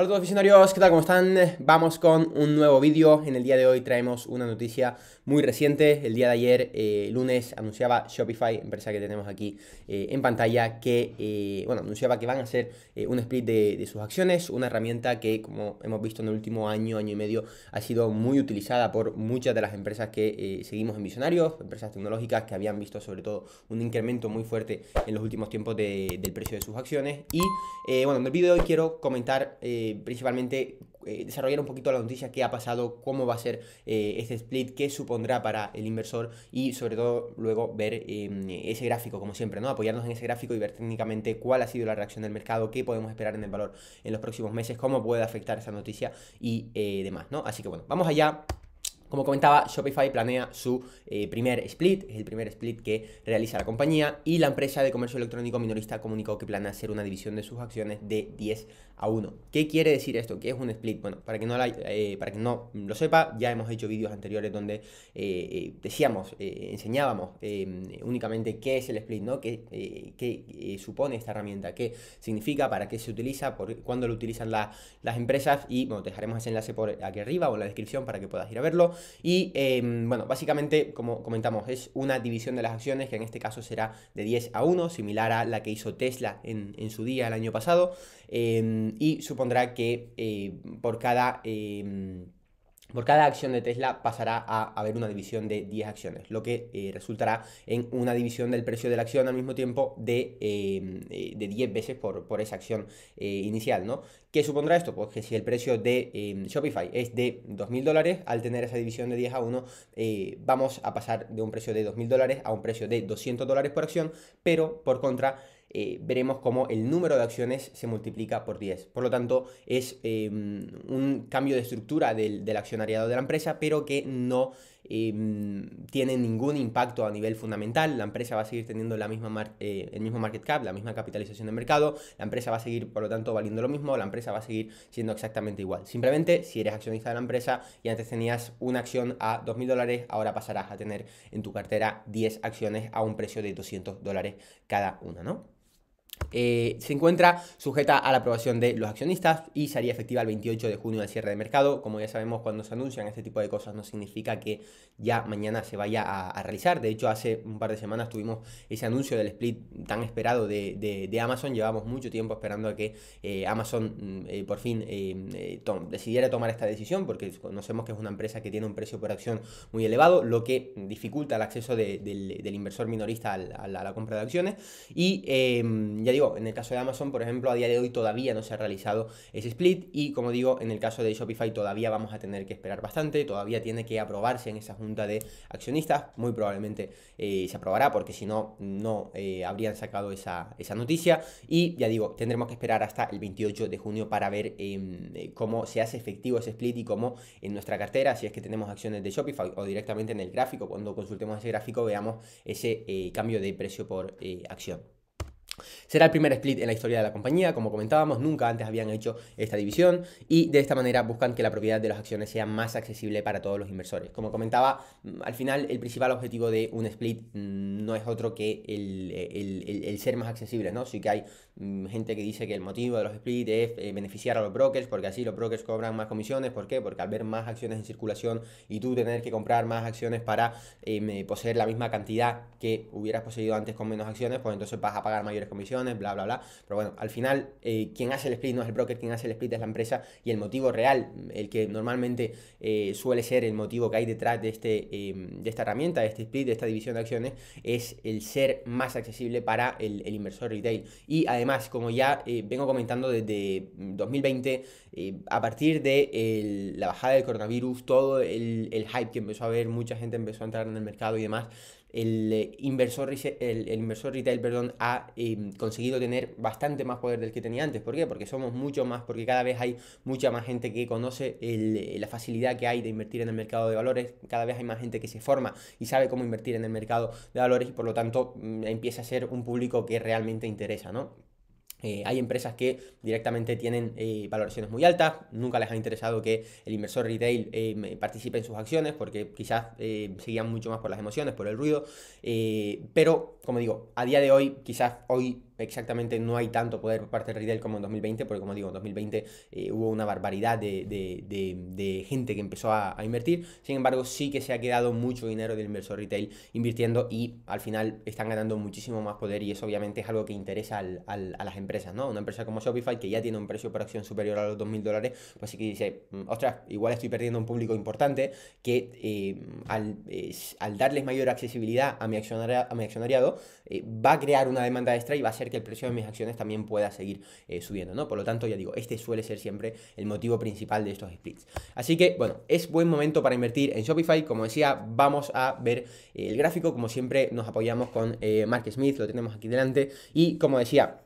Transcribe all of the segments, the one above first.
Hola a todos visionarios. ¿qué tal? ¿Cómo están? Vamos con un nuevo vídeo. En el día de hoy traemos una noticia muy reciente. El día de ayer, eh, lunes, anunciaba Shopify, empresa que tenemos aquí eh, en pantalla, que eh, bueno, anunciaba que van a hacer un split de, sus acciones, una herramienta que, como hemos visto en el último año, año y medio, ha sido muy utilizada por muchas de las empresas que seguimos en Visionarios, empresas tecnológicas que habían visto sobre todo un incremento muy fuerte en los últimos tiempos del precio de sus acciones. Y bueno, en el vídeo de hoy quiero comentar eh, principalmente eh, desarrollar un poquito la noticia, qué ha pasado, cómo va a ser eh, este split, qué supondrá para el inversor y sobre todo luego ver em, ese gráfico, como siempre, ¿no? Apoyarnos en ese gráfico y ver técnicamente cuál ha sido la reacción del mercado, qué podemos esperar en el valor en los próximos meses, cómo puede afectar esa noticia y demás, ¿no? Así que bueno, vamos allá. Como comentaba, Shopify planea su eh, primer split, es el primer split que realiza la compañía y la empresa de comercio electrónico minorista comunicó que planea hacer una división de sus acciones de 10 a 1. ¿Qué quiere decir esto? ¿Qué es un split? Bueno, para que no, eh, no lo sepa, ya hemos hecho vídeos anteriores donde eh, decíamos, enseñábamos únicamente qué es el split, ¿no? qué, supone esta herramienta, qué significa, para qué se utiliza, por, cuándo lo utilizan las empresas y bueno, dejaremos ese enlace por aquí arriba o en la descripción para que puedas ir a verlo. Y em, bueno, básicamente, como comentamos, es una división de las acciones que en este caso será de 10 a 1, similar a la que hizo Tesla en, su día el año pasado. Em, y supondrá que eh, por cada... Em, por cada acción de Tesla pasará a haber una división de 10 acciones, lo que eh, resultará en una división del precio de la acción al mismo tiempo de, 10 em, eh, veces por, por esa acción eh, inicial, ¿no? ¿Qué supondrá esto? Pues que si el precio de em, Shopify es de 2.000 dólares, al tener esa división de 10 a 1, vamos a pasar de un precio de 2.000 dólares a un precio de 200 dólares por acción, pero por contra eh, veremos cómo el número de acciones se multiplica por 10. Por lo tanto, es em, un cambio de estructura del, accionariado de la empresa, pero que no em, tiene ningún impacto a nivel fundamental. La empresa va a seguir teniendo la misma eh, el mismo market cap, la misma capitalización de mercado, la empresa va a seguir, por lo tanto, valiendo lo mismo, la empresa va a seguir siendo exactamente igual. Simplemente, si eres accionista de la empresa y antes tenías una acción a 2.000 dólares, ahora pasarás a tener en tu cartera 10 acciones a un precio de 200 dólares cada una, ¿no? Eh, se encuentra sujeta a la aprobación de los accionistas y sería efectiva el 28 de junio al cierre de mercado. Como ya sabemos, cuando se anuncian este tipo de cosas no significa que ya mañana se vaya a, realizar. De hecho, hace un par de semanas tuvimos ese anuncio del split tan esperado de, Amazon. Llevamos mucho tiempo esperando a que eh, Amazon mm, eh, por fin decidiera tomar esta decisión porque conocemos que es una empresa que tiene un precio por acción muy elevado, lo que dificulta el acceso del, inversor minorista a la, compra de acciones. Y ya digo, en el caso de Amazon, por ejemplo, a día de hoy todavía no se ha realizado ese split y como digo, en el caso de Shopify todavía vamos a tener que esperar bastante, todavía tiene que aprobarse en esa junta de accionistas, muy probablemente eh, se aprobará porque si no, no eh, habrían sacado esa, noticia y ya digo, tendremos que esperar hasta el 28 de junio para ver em, eh, cómo se hace efectivo ese split y cómo en nuestra cartera, si es que tenemos acciones de Shopify o directamente en el gráfico, cuando consultemos ese gráfico veamos ese cambio de precio por acción. Será el primer split en la historia de la compañía, como comentábamos, nunca antes habían hecho esta división y de esta manera buscan que la propiedad de las acciones sea más accesible para todos los inversores. Como comentaba, mm, al final el principal objetivo de un split mm, no es otro que el, ser más accesible, ¿no? Sí que hay Mm, gente que dice que el motivo de los split es eh, beneficiar a los brokers, porque así los brokers cobran más comisiones. ¿Por qué? Porque al ver más acciones en circulación y tú tener que comprar más acciones para em, eh, poseer la misma cantidad que hubieras poseído antes con menos acciones, pues entonces vas a pagar mayores comisiones, bla, bla, bla. Pero bueno, al final, eh, quien hace el split no es el broker, quien hace el split es la empresa y el motivo real, el que normalmente suele ser el motivo que hay detrás de, este, em, de esta herramienta, de este split, de esta división de acciones, es el ser más accesible para el inversor retail. Y además, además, como ya eh, vengo comentando desde 2020, mm, eh, a partir de la bajada del coronavirus, todo el, hype que empezó a haber, mucha gente empezó a entrar en el mercado y demás, el eh, inversor, el, inversor retail perdón, ha conseguido tener bastante más poder del que tenía antes. ¿Por qué? Porque somos mucho más, porque cada vez hay mucha más gente que conoce la facilidad que hay de invertir en el mercado de valores, cada vez hay más gente que se forma y sabe cómo invertir en el mercado de valores y por lo tanto mm, empieza a ser un público que realmente interesa, ¿no? Eh, hay empresas que directamente tienen eh, valoraciones muy altas, nunca les ha interesado que el inversor retail eh, participe en sus acciones porque quizás seguían mucho más por las emociones, por el ruido, pero como digo, a día de hoy quizás hoy exactamente no hay tanto poder por parte de retail como en 2020, porque como digo, en 2020 eh, hubo una barbaridad de, gente que empezó a, invertir, sin embargo sí que se ha quedado mucho dinero del inversor retail invirtiendo y al final están ganando muchísimo más poder y eso obviamente es algo que interesa a las empresas, ¿no? Una empresa como Shopify que ya tiene un precio por acción superior a los 2.000 dólares, pues sí que dice, mm, ostras, igual estoy perdiendo un público importante que eh, al, darles mayor accesibilidad a mi, a mi accionariado eh, va a crear una demanda extra y va a ser que el precio de mis acciones también pueda seguir eh, subiendo, ¿no? Por lo tanto, ya digo, este suele ser siempre el motivo principal de estos splits. Así que, bueno, es buen momento para invertir en Shopify. Como decía, vamos a ver eh, el gráfico. Como siempre, nos apoyamos con eh, Mark Smith, lo tenemos aquí delante. Y como decía,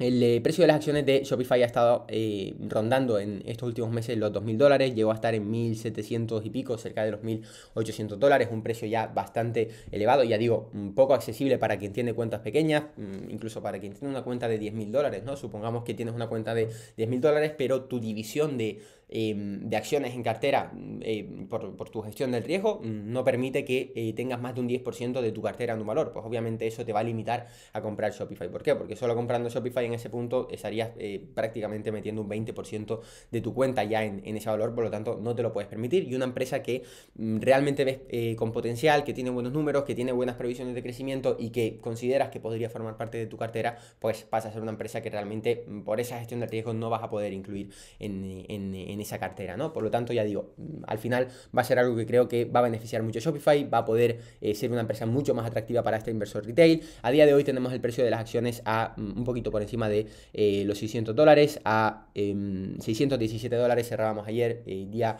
el eh, precio de las acciones de Shopify ha estado eh, rondando en estos últimos meses los 2.000 dólares, llegó a estar en 1.700 y pico, cerca de los 1.800 dólares, un precio ya bastante elevado, ya digo, un poco accesible para quien tiene cuentas pequeñas, mm, incluso para quien tiene una cuenta de 10.000 dólares, ¿no? Supongamos que tienes una cuenta de 10.000 dólares, pero tu división de Em, de acciones en cartera mm, eh, por, tu gestión del riesgo mm, no permite que eh, tengas más de un 10% de tu cartera en un valor. Pues obviamente eso te va a limitar a comprar Shopify. ¿Por qué? Porque solo comprando Shopify en ese punto estarías eh, prácticamente metiendo un 20% de tu cuenta ya en, ese valor, por lo tanto no te lo puedes permitir. Y una empresa que mm, realmente ves con potencial, que tiene buenos números, que tiene buenas previsiones de crecimiento y que consideras que podría formar parte de tu cartera, pues pasa a ser una empresa que realmente por esa gestión del riesgo no vas a poder incluir en, en esa cartera, ¿no? Por lo tanto, ya digo, al final va a ser algo que creo que va a beneficiar mucho Shopify, va a poder eh, ser una empresa mucho más atractiva para este inversor retail. A día de hoy tenemos el precio de las acciones a mm, un poquito por encima de eh, los 600 dólares, a 617 em, dólares cerrábamos ayer, eh, día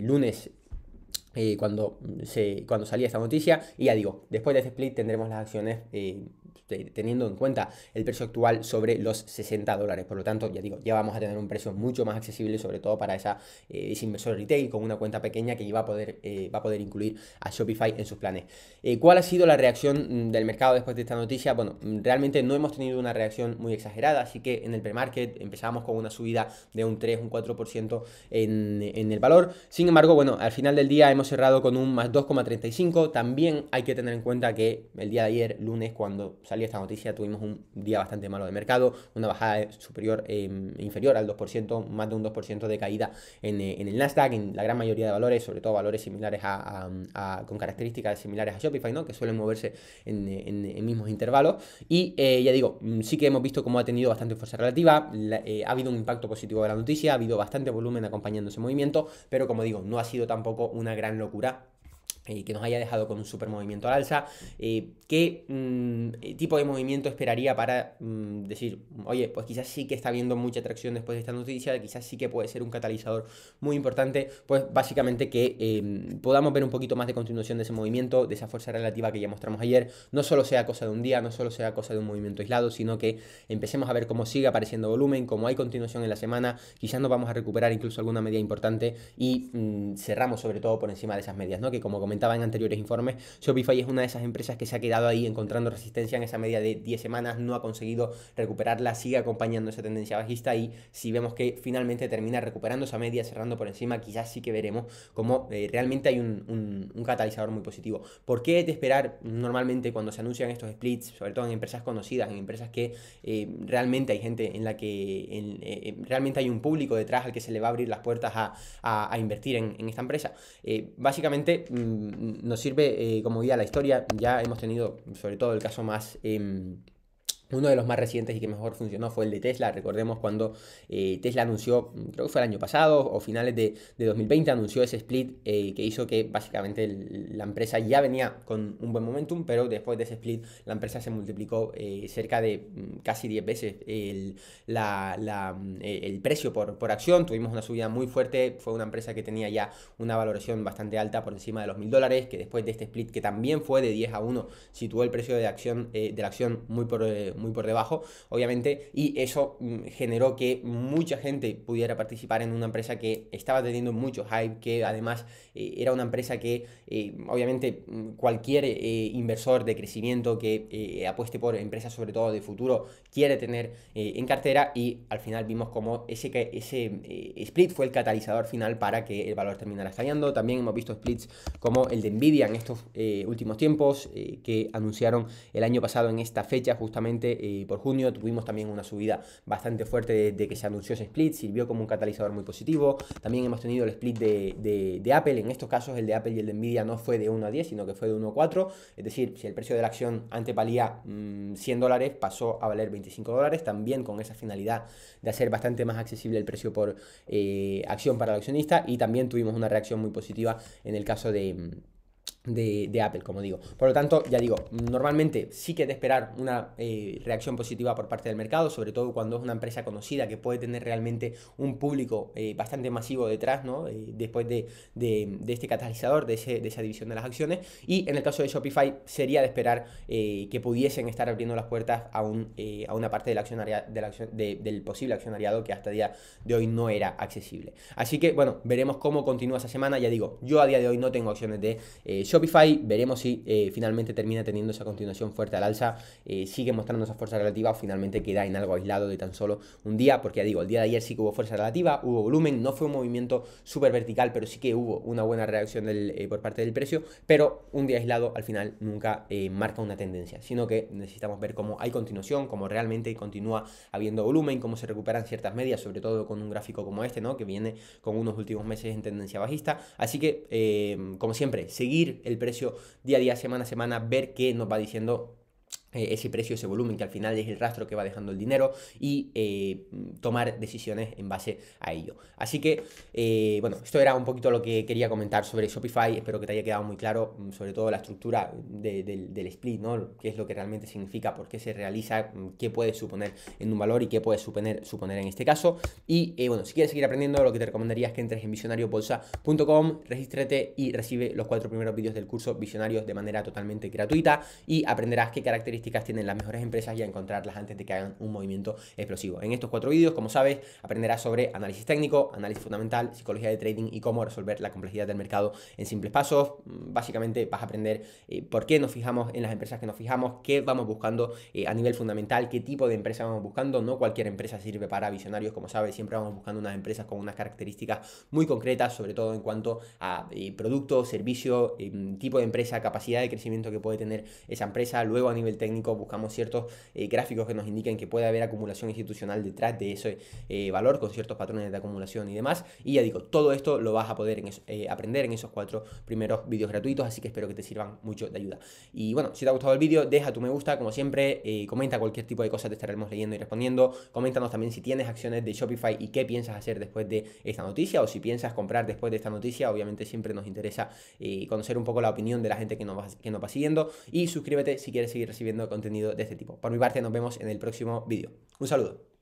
lunes eh, cuando, se, cuando salía esta noticia. Y ya digo, después de este split tendremos las acciones eh, teniendo en cuenta el precio actual sobre los 60 dólares. Por lo tanto, ya digo, ya vamos a tener un precio mucho más accesible, sobre todo para esa, eh, ese inversor retail con una cuenta pequeña que iba a poder, eh, va a poder incluir a Shopify en sus planes. ¿Cuál ha sido la reacción mm, del mercado después de esta noticia? Bueno, mm, realmente no hemos tenido una reacción muy exagerada, así que en el premarket empezamos con una subida de un 3, un 4% en, en el valor. Sin embargo, bueno, al final del día hemos cerrado con un más 2,35. También hay que tener en cuenta que el día de ayer, lunes, cuando salió esta noticia, tuvimos un día bastante malo de mercado, una bajada superior, em, inferior al 2%, más de un 2% de caída eh, en, el Nasdaq, en la gran mayoría de valores, sobre todo valores similares a, con características similares a Shopify, ¿no? que suelen moverse en, mismos intervalos. Y eh, ya digo, mm, sí que hemos visto como ha tenido bastante fuerza relativa, eh, ha habido un impacto positivo de la noticia, ha habido bastante volumen acompañando ese movimiento, pero como digo, no ha sido tampoco una gran locura eh, que nos haya dejado con un super movimiento al alza. Eh, ¿Qué mm, eh, tipo de movimiento esperaría para mm, decir, oye, pues quizás sí que está viendo mucha atracción después de esta noticia, quizás sí que puede ser un catalizador muy importante? Pues básicamente que em, podamos ver un poquito más de continuación de ese movimiento, de esa fuerza relativa que ya mostramos ayer, no solo sea cosa de un día, no solo sea cosa de un movimiento aislado, sino que empecemos a ver cómo sigue apareciendo volumen, cómo hay continuación en la semana, quizás nos vamos a recuperar incluso alguna media importante y mm, cerramos sobre todo por encima de esas medias, ¿no? Que como comentaba en anteriores informes, Shopify es una de esas empresas que se ha quedado ahí encontrando resistencia en esa media de 10 semanas, no ha conseguido recuperarla, sigue acompañando esa tendencia bajista y si vemos que finalmente termina recuperando esa media, cerrando por encima, quizás sí que veremos como eh, realmente hay un, catalizador muy positivo. ¿Por qué de esperar normalmente cuando se anuncian estos splits, sobre todo en empresas conocidas, en empresas que eh, realmente hay gente en la que eh, realmente hay un público detrás al que se le va a abrir las puertas a, invertir en, esta empresa? básicamente... Mm, nos sirve eh, como guía la historia. Ya hemos tenido, sobre todo, el caso más em, uno de los más recientes y que mejor funcionó fue el de Tesla. Recordemos cuando eh, Tesla anunció, creo que fue el año pasado o finales de, 2020, anunció ese split eh, que hizo que básicamente la empresa ya venía con un buen momentum, pero después de ese split la empresa se multiplicó eh, cerca de mm, casi 10 veces el, mm, e, precio por, acción. Tuvimos una subida muy fuerte, fue una empresa que tenía ya una valoración bastante alta por encima de los mil dólares, que después de este split que también fue de 10 a 1, situó el precio de, acción, de la acción muy por muy por debajo, obviamente, y eso mm, generó que mucha gente pudiera participar en una empresa que estaba teniendo mucho hype, que además eh, era una empresa que eh, obviamente mm, cualquier eh, inversor de crecimiento que apueste por empresas sobre todo de futuro quiere tener en cartera y al final vimos como ese, ese split fue el catalizador final para que el valor terminara estallando. También hemos visto splits como el de Nvidia en estos últimos tiempos que anunciaron el año pasado en esta fecha justamente y eh, por junio, tuvimos también una subida bastante fuerte desde que se anunció ese split, sirvió como un catalizador muy positivo. También hemos tenido el split de, Apple, en estos casos el de Apple y el de Nvidia no fue de 1 a 10, sino que fue de 1 a 4. Es decir, si el precio de la acción antes valía 100 mm, dólares, pasó a valer 25 dólares, también con esa finalidad de hacer bastante más accesible el precio por eh, acción para el accionista. Y también tuvimos una reacción muy positiva en el caso de mm, de, Apple, como digo. Por lo tanto, ya digo, normalmente sí que de esperar una eh, reacción positiva por parte del mercado, sobre todo cuando es una empresa conocida que puede tener realmente un público eh, bastante masivo detrás, ¿no? Eh, después de, este catalizador, de, esa división de las acciones. Y en el caso de Shopify sería de esperar que pudiesen estar abriendo las puertas a, un, a una parte del, del posible accionariado que hasta el día de hoy no era accesible. Así que, bueno, veremos cómo continúa esa semana. Ya digo, yo a día de hoy no tengo acciones de Shopify Shopify, veremos si eh, finalmente termina teniendo esa continuación fuerte al alza, eh, sigue mostrando esa fuerza relativa o finalmente queda en algo aislado de tan solo un día, porque ya digo, el día de ayer sí que hubo fuerza relativa, hubo volumen, no fue un movimiento súper vertical, pero sí que hubo una buena reacción eh, por parte del precio, pero un día aislado al final nunca marca una tendencia, sino que necesitamos ver cómo hay continuación, cómo realmente continúa habiendo volumen, cómo se recuperan ciertas medias, sobre todo con un gráfico como este, ¿no? que viene con unos últimos meses en tendencia bajista, así que como siempre, seguir el precio día a día, semana a semana, ver qué nos va diciendo eh, ese precio, ese volumen, que al final es el rastro que va dejando el dinero y eh, tomar decisiones en base a ello. Así que, eh, bueno, esto era un poquito lo que quería comentar sobre Shopify, espero que te haya quedado muy claro, mm, sobre todo la estructura del split, ¿no? Qué es lo que realmente significa, por qué se realiza, mm, qué puede suponer en un valor y qué puede suponer, suponer en este caso. Y bueno, si quieres seguir aprendiendo, lo que te recomendaría es que entres en visionariobolsa.com, regístrate y recibe los cuatro primeros vídeos del curso Visionarios de manera totalmente gratuita y aprenderás qué características tienen las mejores empresas y a encontrarlas antes de que hagan un movimiento explosivo. En estos cuatro vídeos, como sabes, aprenderás sobre análisis técnico, análisis fundamental, psicología de trading y cómo resolver la complejidad del mercado en simples pasos. Mm, básicamente vas a aprender eh, por qué nos fijamos en las empresas que nos fijamos, qué vamos buscando eh, a nivel fundamental, qué tipo de empresa vamos buscando. No cualquier empresa sirve para visionarios, como sabes, siempre vamos buscando unas empresas con unas características muy concretas, sobre todo en cuanto a eh, producto, servicio, em, tipo de empresa, capacidad de crecimiento que puede tener esa empresa, luego a nivel técnico buscamos ciertos eh, gráficos que nos indiquen que puede haber acumulación institucional detrás de ese eh, valor con ciertos patrones de acumulación y demás. Y ya digo, todo esto lo vas a poder eh, aprender en esos cuatro primeros vídeos gratuitos, así que espero que te sirvan mucho de ayuda. Y bueno, si te ha gustado el vídeo, deja tu me gusta, como siempre, comenta cualquier tipo de cosas te estaremos leyendo y respondiendo. Coméntanos también si tienes acciones de Shopify y qué piensas hacer después de esta noticia o si piensas comprar después de esta noticia, obviamente siempre nos interesa conocer un poco la opinión de la gente que nos que nos va siguiendo. Y suscríbete si quieres seguir recibiendo contenido de este tipo. Por mi parte, nos vemos en el próximo vídeo. Un saludo.